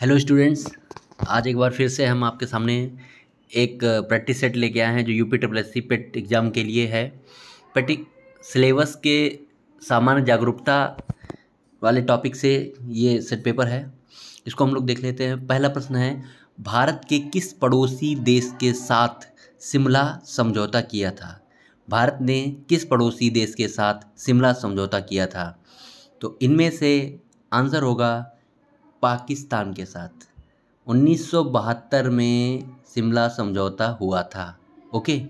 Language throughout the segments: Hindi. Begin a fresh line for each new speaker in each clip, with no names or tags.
हेलो स्टूडेंट्स आज एक बार फिर से हम आपके सामने एक प्रैक्टिस सेट लेके आए हैं जो UP triple S C PET exam के लिए है पेटिक e सिलेबस के सामान्य जागरूकता वाले टॉपिक से ये सेट पेपर है इसको हम लोग देख लेते हैं पहला प्रश्न है भारत के किस पड़ोसी देश के साथ शिमला समझौता किया था भारत ने किस पड़ोसी देश के साथ शिमला समझौता किया था तो इनमें से आंसर होगा पाकिस्तान के साथ 1972 में शिमला समझौता हुआ था ओके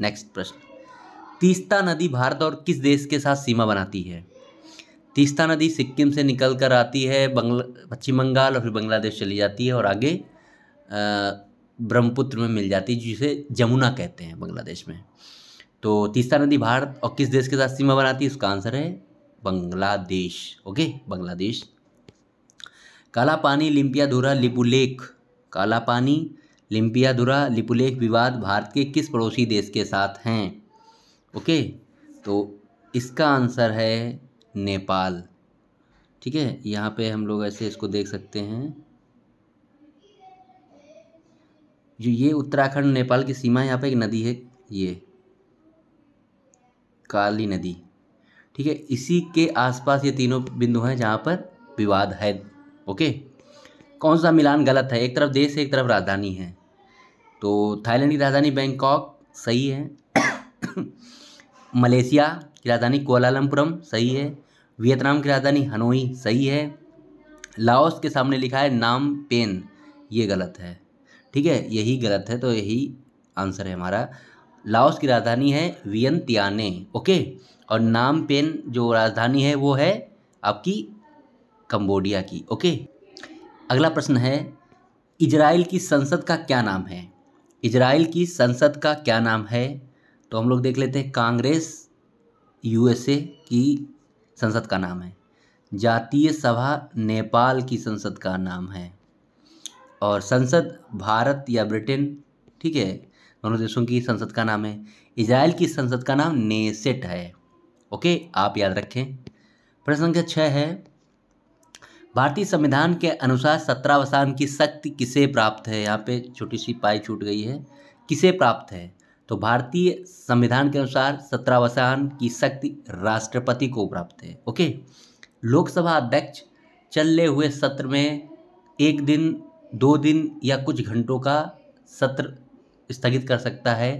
नेक्स्ट प्रश्न तीस्ता नदी भारत और किस देश के साथ सीमा बनाती है तीस्ता नदी सिक्किम से निकल कर आती है बंगला पश्चिम बंगाल और फिर बांग्लादेश चली जाती है और आगे ब्रह्मपुत्र में मिल जाती है जिसे जमुना कहते हैं बांग्लादेश में तो तीस्ता नदी भारत और किस देश के साथ सीमा बनाती है उसका आंसर है बांग्लादेश ओके बांग्लादेश काला पानी धुरा लिपुलेख काला पानी धुरा लिपुलेख विवाद भारत के किस पड़ोसी देश के साथ हैं ओके तो इसका आंसर है नेपाल ठीक है यहाँ पे हम लोग ऐसे इसको देख सकते हैं जो ये उत्तराखंड नेपाल की सीमा यहाँ पे एक नदी है ये काली नदी ठीक है इसी के आसपास ये तीनों बिंदु हैं जहाँ पर विवाद है ओके कौन सा मिलान गलत है एक तरफ देश है एक तरफ राजधानी है तो थाईलैंड की राजधानी बैंकॉक सही है मलेशिया की राजधानी कोलालमपुरम सही है वियतनाम की राजधानी हनोई सही है लाओस के सामने लिखा है नाम पेन ये गलत है ठीक है यही गलत है तो यही आंसर है हमारा लाओस की राजधानी है वियन ओके और नाम पेन जो राजधानी है वो है आपकी कंबोडिया की ओके अगला प्रश्न है इजराइल की संसद का क्या नाम है इजराइल की संसद का क्या नाम है तो हम लोग देख लेते हैं कांग्रेस यूएसए की संसद का नाम है जातीय सभा नेपाल की संसद का नाम है और संसद भारत या ब्रिटेन ठीक है दोनों देशों की संसद का नाम है इसराइल की संसद का नाम नेसेट है ओके आप याद रखें प्रश्न संख्या छः है भारतीय संविधान के अनुसार सत्रावसान की शक्ति किसे प्राप्त है यहाँ पे छोटी सी पाई छूट गई है किसे प्राप्त है तो भारतीय संविधान के अनुसार सत्रावसान की शक्ति राष्ट्रपति को प्राप्त है ओके लोकसभा अध्यक्ष चलने हुए सत्र में एक दिन दो दिन या कुछ घंटों का सत्र स्थगित कर सकता है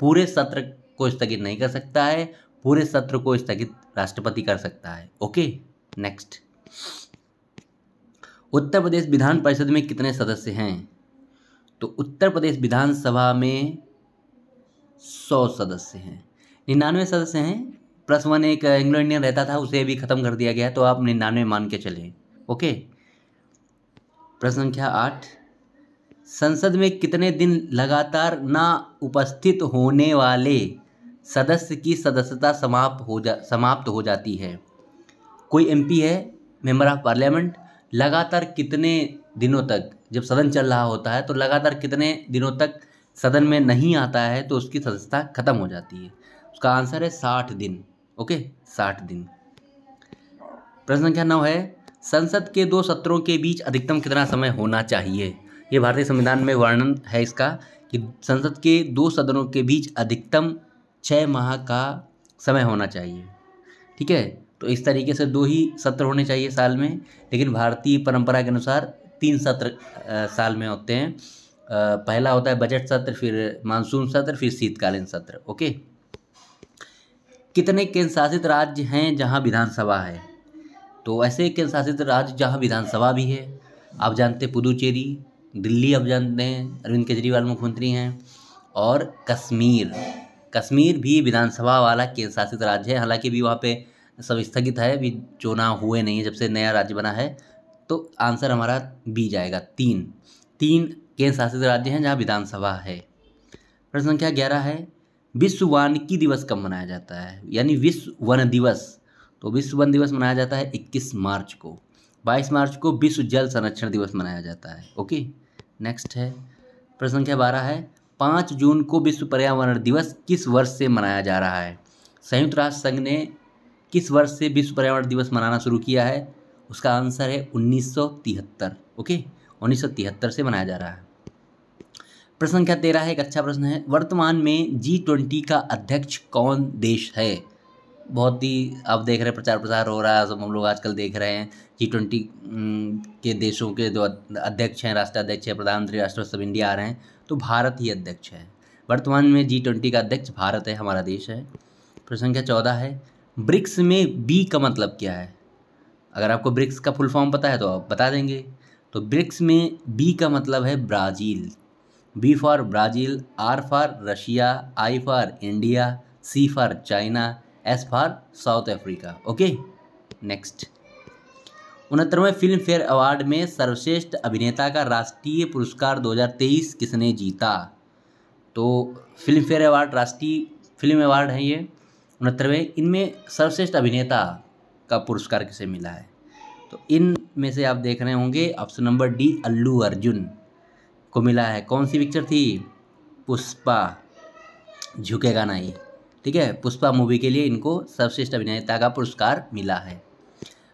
पूरे सत्र को स्थगित नहीं कर सकता है पूरे सत्र को स्थगित राष्ट्रपति कर सकता है ओके नेक्स्ट उत्तर प्रदेश विधान परिषद में कितने सदस्य हैं तो उत्तर प्रदेश विधानसभा में सौ सदस्य हैं निन्यानवे सदस्य हैं प्लस वन एक एंग्लो इंडियन रहता था उसे भी ख़त्म कर दिया गया तो आप निन्यानवे मान के चलें ओके प्रश्न संख्या आठ संसद में कितने दिन लगातार ना उपस्थित होने वाले सदस्य की सदस्यता समाप्त हो जा समाप्त हो जाती है कोई एमपी है मेंबर ऑफ पार्लियामेंट लगातार कितने दिनों तक जब सदन चल रहा होता है तो लगातार कितने दिनों तक सदन में नहीं आता है तो उसकी सदस्यता खत्म हो जाती है उसका आंसर है साठ दिन ओके साठ दिन प्रश्न संख्या नौ है संसद के दो सत्रों के बीच अधिकतम कितना समय होना चाहिए ये भारतीय संविधान में वर्णन है इसका कि संसद के दो सदनों के बीच अधिकतम छः माह का समय होना चाहिए ठीक है तो इस तरीके से दो ही सत्र होने चाहिए साल में लेकिन भारतीय परंपरा के अनुसार तीन सत्र साल में होते हैं पहला होता है बजट सत्र फिर मानसून सत्र फिर शीतकालीन सत्र ओके कितने केंद्र शासित राज्य हैं जहां विधानसभा है तो ऐसे केंद्र शासित राज्य जहां विधानसभा भी है आप जानते पुदुचेरी दिल्ली आप जानते हैं अरविंद केजरीवाल मुख्यमंत्री हैं और कश्मीर कश्मीर भी विधानसभा वाला केंद्र शासित राज्य है हालांकि भी वहाँ पे सब स्थगित है अभी चुनाव हुए नहीं है जब से नया राज्य बना है तो आंसर हमारा बी जाएगा तीन तीन केंद्र शासित राज्य हैं जहाँ विधानसभा है प्रश्न संख्या ग्यारह है विश्व वानिकी दिवस कब मनाया जाता है यानी विश्व वन दिवस तो विश्व वन दिवस मनाया जाता है 21 मार्च को 22 मार्च को विश्व जल संरक्षण दिवस मनाया जाता है ओके नेक्स्ट है प्रश्न संख्या बारह है पाँच जून को विश्व पर्यावरण दिवस किस वर्ष से मनाया जा रहा है संयुक्त राष्ट्र संघ ने किस वर्ष से विश्व पर्यावरण दिवस मनाना शुरू किया है उसका आंसर है 1973 ओके 1973 से मनाया जा रहा है प्रश्न संख्या तेरह है एक अच्छा प्रश्न है वर्तमान में जी ट्वेंटी का अध्यक्ष कौन देश है बहुत ही आप देख रहे हैं प्रचार प्रसार हो रहा है सब हम लोग आजकल देख रहे हैं जी ट्वेंटी के देशों के जो अध्यक्ष हैं राष्ट्राध्यक्ष हैं प्रधानमंत्री राष्ट्र सब इंडिया आ रहे हैं तो भारत ही अध्यक्ष है वर्तमान में जी ट्वेंटी का अध्यक्ष भारत है हमारा देश है प्रश्न संख्या चौदह है ब्रिक्स में बी का मतलब क्या है अगर आपको ब्रिक्स का फुल फॉर्म पता है तो आप बता देंगे तो ब्रिक्स में बी का मतलब है Brazil B for Brazil R for Russia I for India C for China S for South Africa okay next उनहत्तरवें फिल्म फेयर अवार्ड में सर्वश्रेष्ठ अभिनेता का राष्ट्रीय पुरस्कार 2023 किसने जीता तो फिल्म फेयर अवार्ड राष्ट्रीय फिल्म अवार्ड है ये उनहत्तरवें इनमें सर्वश्रेष्ठ अभिनेता का पुरस्कार किसे मिला है तो इन में से आप देख रहे होंगे option number D Allu Arjun को मिला है कौन सी पिक्चर थी पुष्पा झुकेगा नहीं ठीक है पुष्पा मूवी के लिए इनको सर्वश्रेष्ठ अभिनेता का पुरस्कार मिला है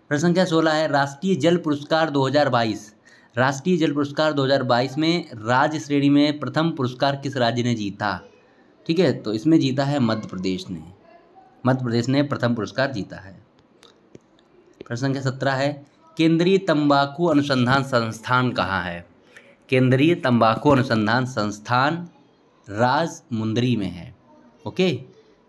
प्रश्न संख्या सोलह है राष्ट्रीय जल पुरस्कार 2022 राष्ट्रीय जल पुरस्कार 2022 में राज्य श्रेणी में प्रथम पुरस्कार किस राज्य ने जीता ठीक है तो इसमें जीता है मध्य प्रदेश ने मध्य प्रदेश ने प्रथम पुरस्कार जीता है प्रश्न संख्या सत्रह है केंद्रीय तंबाकू अनुसंधान संस्थान कहाँ है केंद्रीय तंबाकू अनुसंधान संस्थान राज मुंदरी में है ओके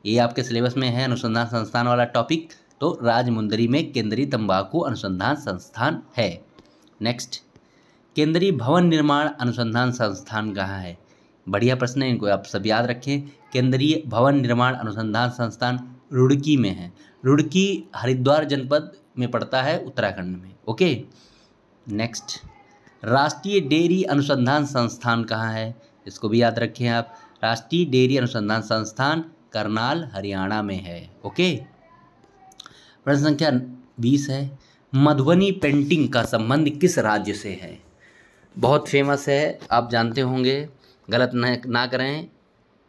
ये आपके सिलेबस में है अनुसंधान संस्थान वाला टॉपिक तो राज मुंदरी में केंद्रीय तंबाकू अनुसंधान संस्थान है नेक्स्ट केंद्रीय भवन निर्माण अनुसंधान संस्थान कहाँ है बढ़िया प्रश्न है इनको आप सब याद रखें केंद्रीय भवन निर्माण अनुसंधान संस्थान रुड़की में है रुड़की हरिद्वार जनपद में पड़ता है उत्तराखंड में ओके नेक्स्ट राष्ट्रीय डेयरी अनुसंधान संस्थान कहाँ है इसको भी याद रखें आप राष्ट्रीय डेयरी अनुसंधान संस्थान करनाल हरियाणा में है ओके प्रश्न संख्या बीस है मधुबनी पेंटिंग का संबंध किस राज्य से है बहुत फेमस है आप जानते होंगे गलत ना ना करें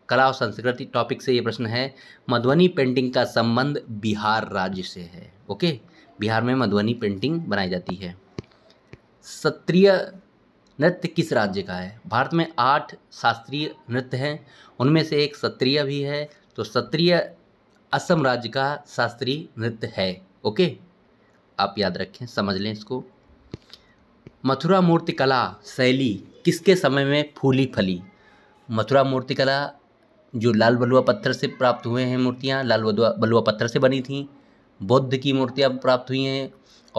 कला और संस्कृति टॉपिक से ये प्रश्न है मधुबनी पेंटिंग का संबंध बिहार राज्य से है ओके बिहार में मधुबनी पेंटिंग बनाई जाती है सत्रिय नृत्य किस राज्य का है भारत में आठ शास्त्रीय नृत्य हैं उनमें से एक सत्रिय भी है तो सत्रिय असम राज्य का शास्त्रीय नृत्य है ओके आप याद रखें समझ लें इसको मथुरा मूर्ति कला शैली किसके समय में फूली फली मथुरा मूर्तिकला जो लाल बलुआ पत्थर से प्राप्त हुए हैं मूर्तियाँ लाल बलुआ पत्थर से बनी थी बुद्ध की मूर्तियाँ प्राप्त हुई हैं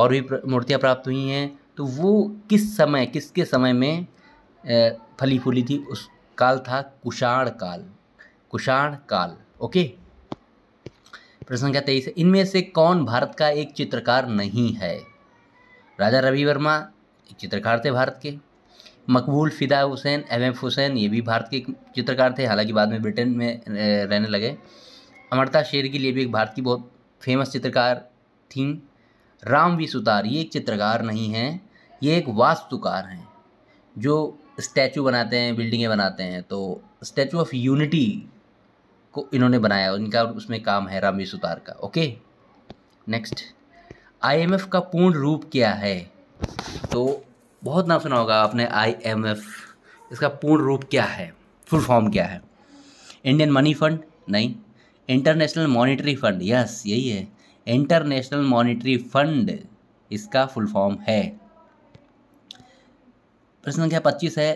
और भी मूर्तियाँ प्राप्त हुई हैं तो वो किस समय किसके समय में फली फूली थी उस काल था कुषाण काल कुषाण काल ओके प्रश्न संख्या तेईस इनमें से कौन भारत का एक चित्रकार नहीं है राजा रवि वर्मा एक चित्रकार थे भारत के मकबूल फ़िदा हुसैन एम एफ हुसैन ये भी भारत के चित्रकार थे हालांकि बाद में ब्रिटेन में रहने लगे अमृता शेर के लिए भी एक भारत की बहुत फेमस चित्रकार थी राम वी सुतार ये एक चित्रकार नहीं हैं ये एक वास्तुकार हैं जो स्टैचू बनाते हैं बिल्डिंगें बनाते हैं तो स्टैचू ऑफ यूनिटी को इन्होंने बनाया इनका उसमें काम है रामवीर सुतार का ओके नेक्स्ट आईएमएफ का पूर्ण रूप क्या है तो बहुत नाम सुना होगा आपने आई एम एफ इसका पूर्ण रूप क्या है फुल फॉर्म क्या है इंडियन मनी फंड नहीं इंटरनेशनल मॉनिटरी फंड यस यही है इंटरनेशनल मॉनिटरी फंड इसका फुल फॉर्म है प्रश्न संख्या पच्चीस है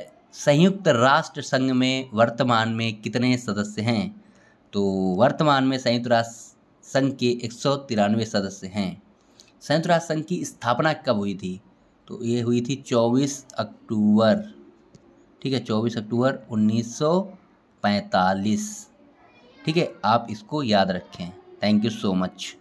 संयुक्त राष्ट्र संघ में वर्तमान में कितने सदस्य हैं तो वर्तमान में संयुक्त राष्ट्र संघ के एक सौ तिरानवे सदस्य हैं संयुक्त राष्ट्र संघ की स्थापना कब हुई थी तो ये हुई थी 24 अक्टूबर ठीक है 24 अक्टूबर 1945 ठीक है आप इसको याद रखें थैंक यू सो मच